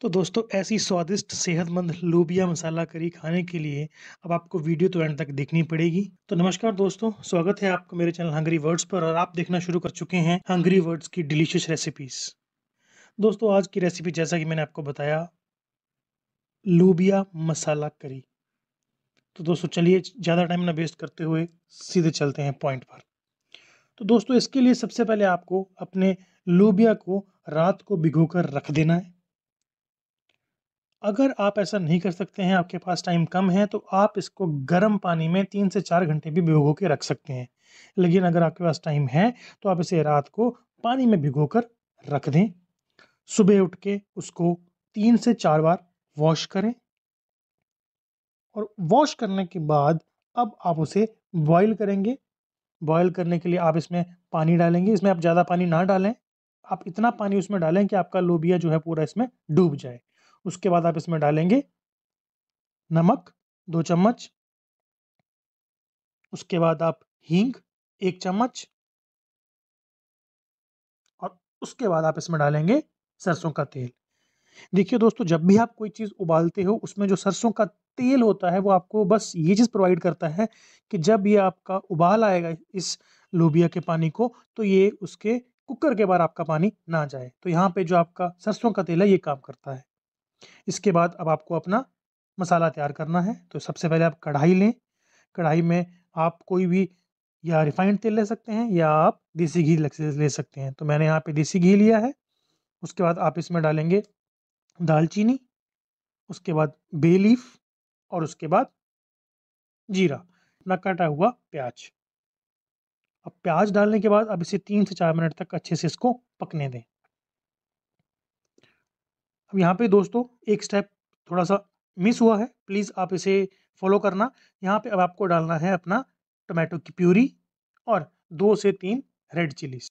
तो दोस्तों ऐसी स्वादिष्ट सेहतमंद लोबिया मसाला करी खाने के लिए अब आपको वीडियो तो एंड तक देखनी पड़ेगी तो नमस्कार दोस्तों स्वागत है आपको मेरे चैनल हंगरी वर्ड्स पर और आप देखना शुरू कर चुके हैं हंगरी वर्ड्स की डिलीशियस रेसिपीज दोस्तों आज की रेसिपी जैसा कि मैंने आपको बताया लोबिया मसाला करी तो दोस्तों चलिए ज़्यादा टाइम ना वेस्ट करते हुए सीधे चलते हैं पॉइंट पर तो दोस्तों इसके लिए सबसे पहले आपको अपने लोबिया को रात को भिगो रख देना है अगर आप ऐसा नहीं कर सकते हैं आपके पास टाइम कम है तो आप इसको गर्म पानी में तीन से चार घंटे भी भिगो के रख सकते हैं लेकिन अगर आपके पास टाइम है तो आप इसे रात को पानी में भिगो कर रख दें सुबह उठ के उसको तीन से चार बार वॉश करें और वॉश करने के बाद अब आप उसे बॉईल करेंगे बॉईल करने के लिए आप इसमें पानी डालेंगे इसमें आप ज़्यादा पानी ना डालें आप इतना पानी उसमें डालें कि आपका लोबिया जो है पूरा इसमें डूब जाए उसके बाद आप इसमें डालेंगे नमक दो चम्मच उसके बाद आप हींग एक चम्मच और उसके बाद आप इसमें डालेंगे सरसों का तेल देखिए दोस्तों जब भी आप कोई चीज़ उबालते हो उसमें जो सरसों का तेल होता है वो आपको बस ये चीज़ प्रोवाइड करता है कि जब ये आपका उबाल आएगा इस लोबिया के पानी को तो ये उसके कुकर के बाहर आपका पानी ना जाए तो यहाँ पे जो आपका सरसों का तेल है ये काम करता है इसके बाद अब आपको अपना मसाला तैयार करना है तो सबसे पहले आप कढ़ाई लें कढ़ाई में आप कोई भी या रिफाइंड तेल ले सकते हैं या आप देसी घी ले सकते हैं तो मैंने यहाँ पे देसी घी लिया है उसके बाद आप इसमें डालेंगे दालचीनी उसके बाद बे लीफ और उसके बाद जीरा न कटा हुआ प्याज अब प्याज डालने के बाद अब इसे तीन से चार मिनट तक अच्छे से इसको पकने दें यहाँ पे दोस्तों एक स्टेप थोड़ा सा मिस हुआ है प्लीज़ आप इसे फॉलो करना यहाँ पे अब आपको डालना है अपना टोमेटो की प्यूरी और दो से तीन रेड चिलीज़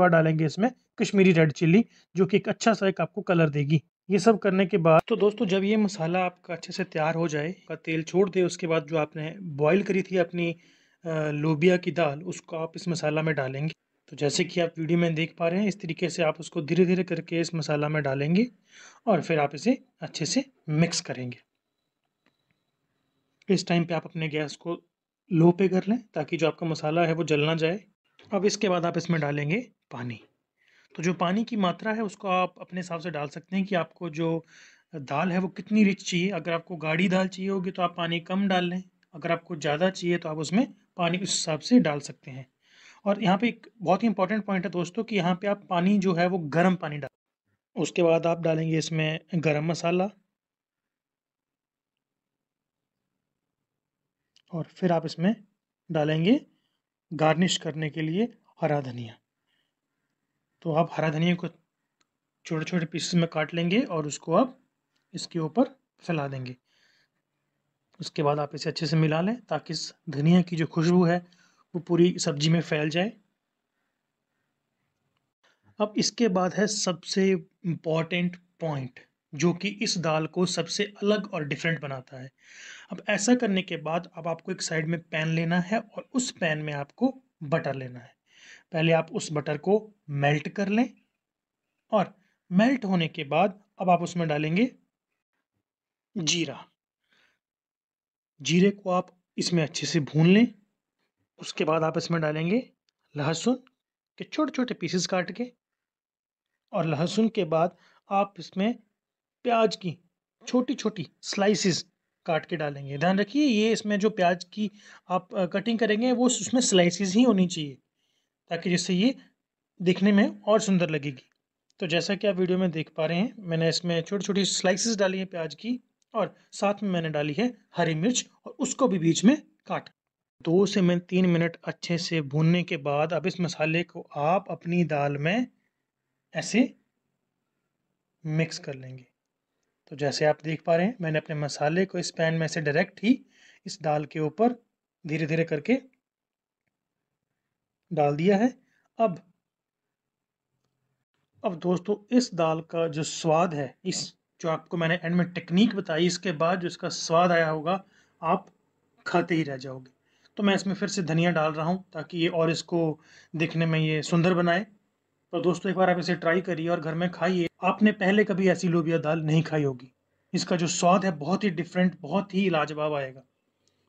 बाद डालेंगे इसमें कश्मीरी रेड चिल्ली जो कि एक अच्छा सा एक आपको कलर देगी ये सब करने के बाद तो दोस्तों जब ये मसाला आपका अच्छे से तैयार हो जाए का तेल छोड़ दे उसके बाद जो आपने बॉईल करी थी अपनी लोबिया की दाल उसको आप इस मसाला में डालेंगे तो जैसे कि आप वीडियो में देख पा रहे हैं इस तरीके से आप उसको धीरे धीरे करके इस मसाला में डालेंगे और फिर आप इसे अच्छे से मिक्स करेंगे इस टाइम पे आप अपने गैस को लो पे कर लें ताकि जो आपका मसाला है वो जल ना जाए अब इसके बाद आप इसमें डालेंगे पानी तो जो पानी की मात्रा है उसको आप अपने हिसाब से डाल सकते हैं कि आपको जो दाल है वो कितनी रिच चाहिए अगर आपको गाढ़ी दाल चाहिए होगी तो आप पानी कम डाल लें अगर आपको ज़्यादा चाहिए तो आप उसमें पानी उस हिसाब से डाल सकते हैं और यहाँ पे एक बहुत ही इंपॉर्टेंट पॉइंट है दोस्तों कि यहाँ पे आप पानी जो है वो गर्म पानी डाल उसके बाद आप डालेंगे इसमें गर्म मसाला और फिर आप इसमें डालेंगे गार्निश करने के लिए हरा धनिया तो आप हरा धनिया को छोटे छोटे पीसेस में काट लेंगे और उसको आप इसके ऊपर फैला देंगे उसके बाद आप इसे अच्छे से मिला लें ताकि इस धनिया की जो खुशबू है वो पूरी सब्जी में फैल जाए अब इसके बाद है सबसे इम्पॉर्टेंट पॉइंट जो कि इस दाल को सबसे अलग और डिफरेंट बनाता है अब ऐसा करने के बाद अब आपको एक साइड में पैन लेना है और उस पैन में आपको बटर लेना है पहले आप उस बटर को मेल्ट कर लें और मेल्ट होने के बाद अब आप उसमें डालेंगे जीरा जीरे को आप इसमें अच्छे से भून लें उसके बाद आप इसमें डालेंगे लहसुन के छोटे छोटे पीसेस काट के और लहसुन के बाद आप इसमें प्याज की छोटी छोटी स्लाइसेस काट के डालेंगे ध्यान रखिए ये इसमें जो प्याज की आप कटिंग करेंगे वो उसमें स्लाइसेस ही होनी चाहिए ताकि जिससे ये दिखने में और सुंदर लगेगी तो जैसा कि आप वीडियो में देख पा रहे हैं मैंने इसमें छोटी छोटी स्लाइसेस डाली है प्याज की और साथ में मैंने डाली है हरी मिर्च और उसको भी बीच में काट दो से मैं तीन मिनट अच्छे से भूनने के बाद अब इस मसाले को आप अपनी दाल में ऐसे मिक्स कर लेंगे तो जैसे आप देख पा रहे हैं मैंने अपने मसाले को इस पैन में से डायरेक्ट ही इस दाल के ऊपर धीरे धीरे करके डाल दिया है अब अब दोस्तों इस दाल का जो स्वाद है इस जो आपको मैंने एंड में टेक्निक बताई इसके बाद जो इसका स्वाद आया होगा आप खाते ही रह जाओगे तो मैं इसमें फिर से धनिया डाल रहा हूँ ताकि ये और इसको देखने में ये सुंदर बनाए तो दोस्तों एक बार आप इसे ट्राई करिए और घर में खाइए आपने पहले कभी ऐसी लोबिया दाल नहीं खाई होगी इसका जो स्वाद है बहुत ही डिफरेंट बहुत ही लाजवाब आएगा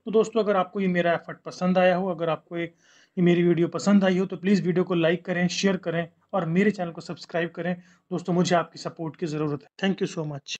तो दोस्तों अगर आपको ये मेरा एफर्ट पसंद आया हो अगर आपको एक कि मेरी वीडियो पसंद आई हो तो प्लीज़ वीडियो को लाइक करें शेयर करें और मेरे चैनल को सब्सक्राइब करें दोस्तों मुझे आपकी सपोर्ट की ज़रूरत है थैंक यू सो मच